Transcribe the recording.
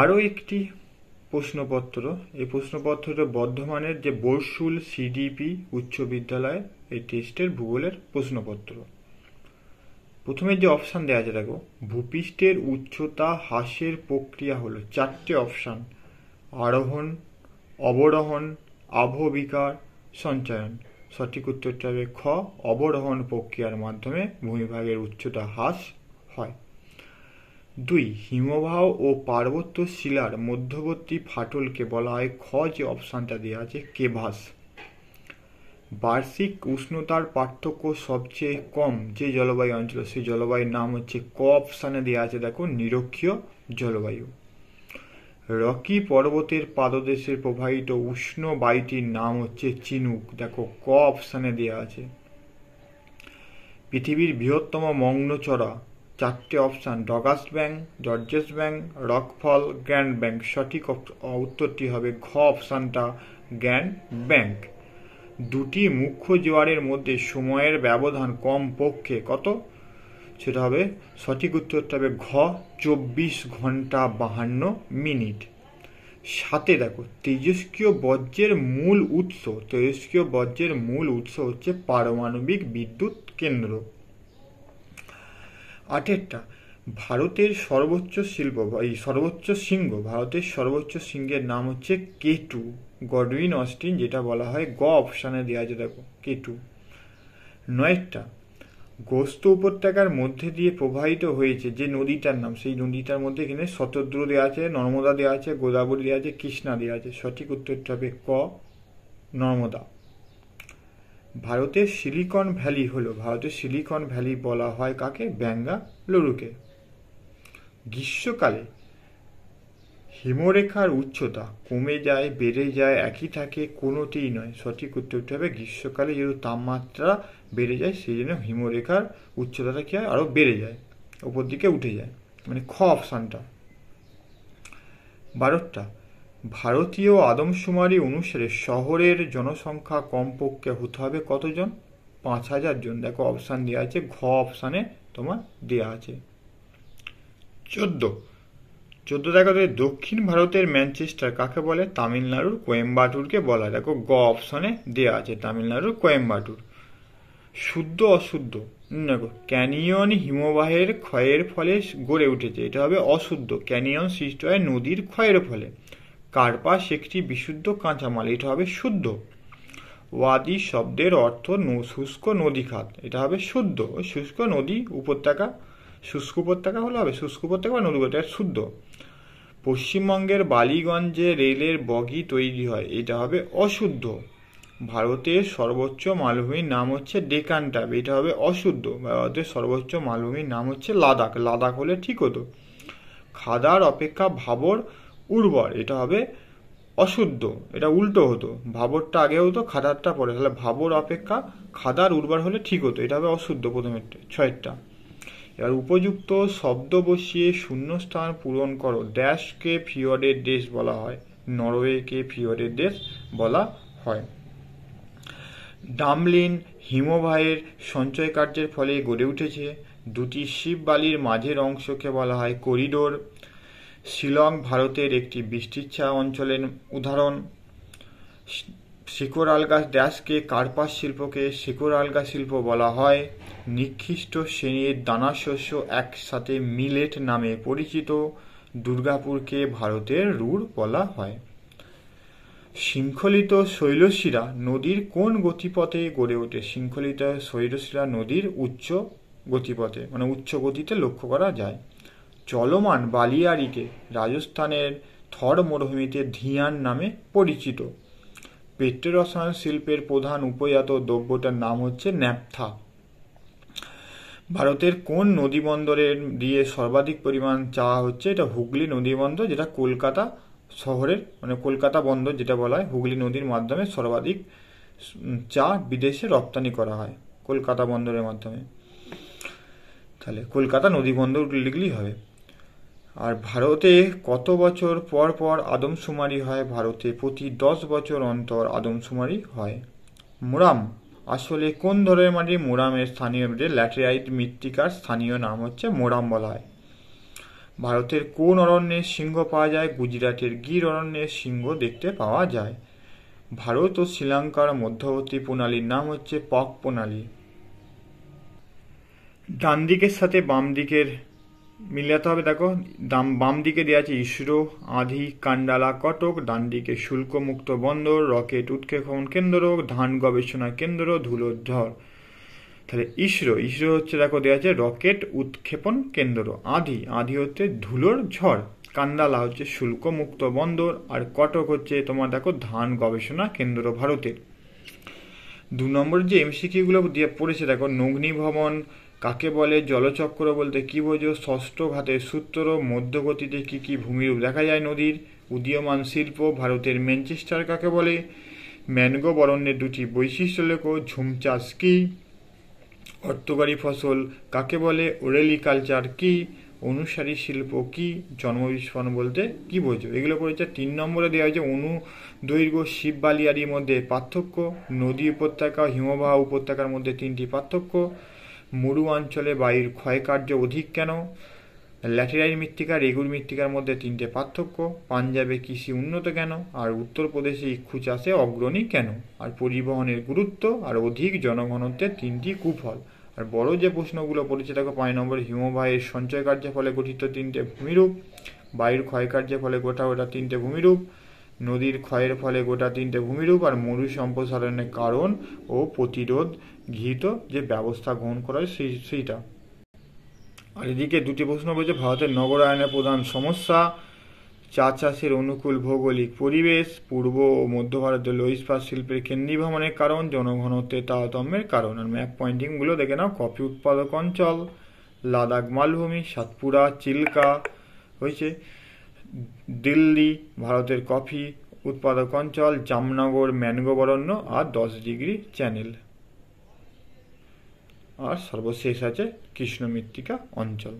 আরও একটি প্রশ্নপত্র এই প্রশ্নপত্রটা বর্ধমানের যে বর্ষুল সিডিপি উচ্চ বিদ্যালয় এই টেস্টের ভূগোলের প্রশ্নপত্র প্রথমে যে অপশান দেওয়া আছে দেখো ভূপৃষ্ঠের উচ্চতা হ্রাসের প্রক্রিয়া হলো চারটে অপশান আরোহণ অবরোহণ আবহবিকার সঞ্চয়ন সঠিক উত্তরটা হবে খ অবরোহণ প্রক্রিয়ার মাধ্যমে ভূমিভাগের উচ্চতা হ্রাস হয় দুই হিমবাহ ও পার্বত্য শিলার মধ্যবর্তী ফাটলকে বলা হয় খ যে অপশানটা দেওয়া আছে কেভাস বার্ষিক উষ্ণতার পার্থক্য সবচেয়ে কম যে জলবায়ু অঞ্চল সেই জলবায়ুর নাম হচ্ছে ক অপশানে দেওয়া আছে দেখো নিরক্ষীয় জলবায়ু রকি পর্বতের পাদদেশে প্রবাহিত উষ্ণ বায়ুটির নাম হচ্ছে চিনুক দেখো ক অপশানে দেওয়া আছে পৃথিবীর বৃহত্তম মগ্নচড়া চারটে option Dogger bank Georges bank Rockall grand bank সঠিক উত্তরটি হবে ঘ অপশানটা গ্র্যান্ড ব্যাংক দুটি মুখ্য জোয়ারের মধ্যে সময়ের ব্যবধান কম পক্ষে কত সেটা হবে সঠিক উত্তরটা হবে ঘ চব্বিশ ঘন্টা বাহান্ন মিনিট সাথে দেখো তেজস্ক্রিয় বজ্রের মূল উৎস তেজস্ক্রিয় বজ্রের মূল উৎস হচ্ছে পারমাণবিক বিদ্যুৎ কেন্দ্র আটেরটা ভারতের সর্বোচ্চ শিল্প এই সর্বোচ্চ শৃঙ্গ ভারতের সর্বোচ্চ শৃঙ্গের নাম হচ্ছে কে টু গডউইন অস্টিন যেটা বলা হয় গ অপশানে দেওয়া আছে দেখো কে টু নয়টা গোস্ত উপত্যকার মধ্যে দিয়ে প্রবাহিত হয়েছে যে নদীটার নাম সেই নদীটার মধ্যে এখানে শতদ্র দেওয়া আছে নর্মদা দেওয়া আছে গোদাবরী দেওয়া আছে কৃষ্ণা দেওয়া আছে সঠিক উত্তরটা হবে ক নর্মদা ভারতের সিলিকন ভ্যালি হলো ভারতের সিলিকন ভ্যালি বলা হয় কাকে ব্যাঙ্গালুরুকে গ্রীষ্মকালে হিমরেখার উচ্চতা কমে যায় বেড়ে যায় একই থাকে কোনোটিই নয় সঠিক উত্তরটি হবে গ্রীষ্মকালে যেহেতু তাপমাত্রা বেড়ে যায় সেই জন্য হিমরেখার উচ্চতাটা কী হয় আরও বেড়ে যায় ওপর দিকে উঠে যায় মানে খ অপশানটা বারোটা ভারতীয় আদমশুমারি অনুসারে শহরের জনসংখ্যা কমপক্ষে হতে হবে কতজন পাঁচ হাজার জন দেখো অপশান দেওয়া আছে ঘ অপশানে তোমার দেওয়া আছে চোদ্দ চোদ্দ দেখা যায় দক্ষিণ ভারতের ম্যানচেস্টার কাকে বলে তামিলনাড়ুর কোয়েম্বাটুরকে বলা দেখো গ অপশনে দেওয়া আছে তামিলনাড়ুর কোয়েম্বাটুর শুদ্ধ অশুদ্ধ দেখো ক্যানিয়ন হিমবাহের ক্ষয়ের ফলে গড়ে উঠেছে এটা হবে অশুদ্ধ ক্যানিয়ন সৃষ্টি হয় নদীর ক্ষয়ের ফলে কার্পাস একটি বিশুদ্ধ কাঁচামাল এটা হবে শুদ্ধ ওয়াদি শব্দের অর্থ শুষ্ক নদী খাত এটা হবে শুদ্ধ শুষ্ক নদী উপত্যকা শুষ্ক উপত্যকা হলে হবে শুষ্ক উপত্যকা বা নদী উপত্যকা শুদ্ধ পশ্চিমবঙ্গের বালিগঞ্জে রেলের বগি তৈরি হয় এটা হবে অশুদ্ধ ভারতের সর্বোচ্চ মালভূমির নাম হচ্ছে ডেকান টাইপ এটা হবে অশুদ্ধ ভারতের সর্বোচ্চ মালভূমির নাম হচ্ছে লাদাখ লাদাখ হলে ঠিক হতো খাদার অপেক্ষা ভাবর উর্বর এটা হবে অশুদ্ধ এটা উল্টো হতো ভাবরটা আগে হতো খাদারটা পরে তাহলে ভাবর অপেক্ষা খাদার উর্বর হলে ঠিক হতো এটা হবে অশুদ্ধ প্রথমের ছয়েরটা এবার উপযুক্ত শব্দ বসিয়ে শূন্যস্থান পূরণ করো ড্যাশকে ফিওডের দেশ বলা হয় নরওয়েকে ফিওডের দেশ বলা হয় ডামলিন হিমবাহের সঞ্চয় কার্যের ফলে গড়ে উঠেছে দুটি শিব বালির মাঝের অংশকে বলা হয় করিডোর শিলং ভারতের একটি বৃষ্টিচ্ছায়া অঞ্চলের উদাহরণ আলগা ড্যাশকে কার্পাস শিল্পকে আলগা শিল্প বলা হয় নিক্ষিষ্ট শ্রেণীর দানাশস্য একসাথে মিলেট নামে পরিচিত দুর্গাপুরকে ভারতের রুড় বলা হয় শৃঙ্খলিত শৈলশিরা নদীর কোন গতিপথে গড়ে ওঠে শৃঙ্খলিত শৈলশিরা নদীর উচ্চ গতিপথে মানে উচ্চ গতিতে লক্ষ্য করা যায় চলমান বালিয়াড়িকে রাজস্থানের থর মরুভূমিতে ধিয়ান নামে পরিচিত পেট্রোরসায়ন শিল্পের প্রধান উপজাত দ্রব্যটার নাম হচ্ছে ন্যাপথা ভারতের কোন নদী বন্দরের দিয়ে সর্বাধিক পরিমাণ চা হচ্ছে এটা হুগলি নদী বন্দর যেটা কলকাতা শহরের মানে কলকাতা বন্দর যেটা বলা হয় হুগলি নদীর মাধ্যমে সর্বাধিক চা বিদেশে রপ্তানি করা হয় কলকাতা বন্দরের মাধ্যমে তাহলে কলকাতা নদী বন্দর লিখলেই হবে আর ভারতে কত বছর পর পর আদমশুমারি হয় ভারতে প্রতি দশ বছর অন্তর আদমশুমারি হয় মুরাম আসলে কোন ধরনের মাটি মোরামের স্থানীয় ল্যাটেরাইট মৃত্তিকার স্থানীয় নাম হচ্ছে মোরাম বলা হয় ভারতের কোন অরণ্যে সিংহ পাওয়া যায় গুজরাটের গির অরণ্যে সিংহ দেখতে পাওয়া যায় ভারত ও শ্রীলঙ্কার মধ্যবর্তী প্রণালীর নাম হচ্ছে পক প্রণালী ডান দিকের সাথে বাম দিকের মিলাতে হবে দেখো দাম বাম দিকে দেওয়া আছে ইসরো আধি কান্ডালা কটক ডান দিকে শুল্কমুক্ত বন্দর রকেট উৎক্ষেপণ কেন্দ্র ধান গবেষণা কেন্দ্র ধুলোধর তাহলে ইসরো ইসরো হচ্ছে দেখো দেওয়া আছে রকেট উৎক্ষেপণ কেন্দ্র আধি আধি হচ্ছে ধুলোর ঝড় কান্ডালা হচ্ছে শুল্কমুক্ত বন্দর আর কটক হচ্ছে তোমার দেখো ধান গবেষণা কেন্দ্র ভারতের দু নম্বর যে এমসিকিউগুলো দিয়ে পড়েছে দেখো নগ্নি ভবন কাকে বলে জলচক্র বলতে কী বোঝো ষষ্ঠ ঘাতে সূত্র মধ্যগতিতে কী কী ভূমিরূপ দেখা যায় নদীর উদীয়মান শিল্প ভারতের ম্যানচেস্টার কাকে বলে ম্যানগো বরণ্যের দুটি বৈশিষ্ট্য লেখো ঝুম চাষ কী অর্থকারী ফসল কাকে বলে ওরেলি কালচার কী অনুসারী শিল্প কি জন্মবিস্ফোরণ বলতে কি বোঝো এগুলো পড়েছে তিন নম্বরে দেওয়া হয়েছে অনু দৈর্ঘ্য শিব বালিয়ারির মধ্যে পার্থক্য নদী উপত্যকা হিমবাহ উপত্যকার মধ্যে তিনটি পার্থক্য মরু অঞ্চলে বায়ুর ক্ষয়কার্য অধিক কেন ল্যাটেরাইট মৃত্তিকা রেগুর মৃত্তিকার মধ্যে তিনটে পার্থক্য পাঞ্জাবে কৃষি উন্নত কেন আর উত্তরপ্রদেশে ইক্ষু চাষে অগ্রণী কেন আর পরিবহনের গুরুত্ব আর অধিক জনঘনত্বের তিনটি কুফল আর বড় যে প্রশ্নগুলো পরিচিত পাঁচ নম্বর হিমবাহের সঞ্চয় কার্যের ফলে গঠিত তিনটে ভূমিরূপ বায়ুর ক্ষয়কার্যের ফলে গোটা ওটা তিনটে ভূমিরূপ নদীর ক্ষয়ের ফলে গোটা তিনটে ভূমিরূপ আর মরু সম্প্রসারণের কারণ ও প্রতিরোধ ঘিত যে ব্যবস্থা গ্রহণ করা হয় সেই সেইটা আর এদিকে দুটি প্রশ্ন বলছে ভারতের নগরায়নের প্রধান সমস্যা চা চাষের অনুকূল ভৌগোলিক পরিবেশ পূর্ব ও মধ্য ভারতের লোহিস্পাত শিল্পের কেন্দ্রীভ্রমণের কারণ জনঘনত্বের তারতম্যের কারণ আর ম্যাপ পয়েন্টিংগুলো দেখে নাও কফি উৎপাদক অঞ্চল লাদাখ মালভূমি সাতপুরা চিল্কা হয়েছে দিল্লি ভারতের কফি উৎপাদক অঞ্চল জামনগর ম্যানগোবরণ্য আর দশ ডিগ্রি চ্যানেল আর সর্বশেষ আছে কৃষ্ণ মৃত্তিকা অঞ্চল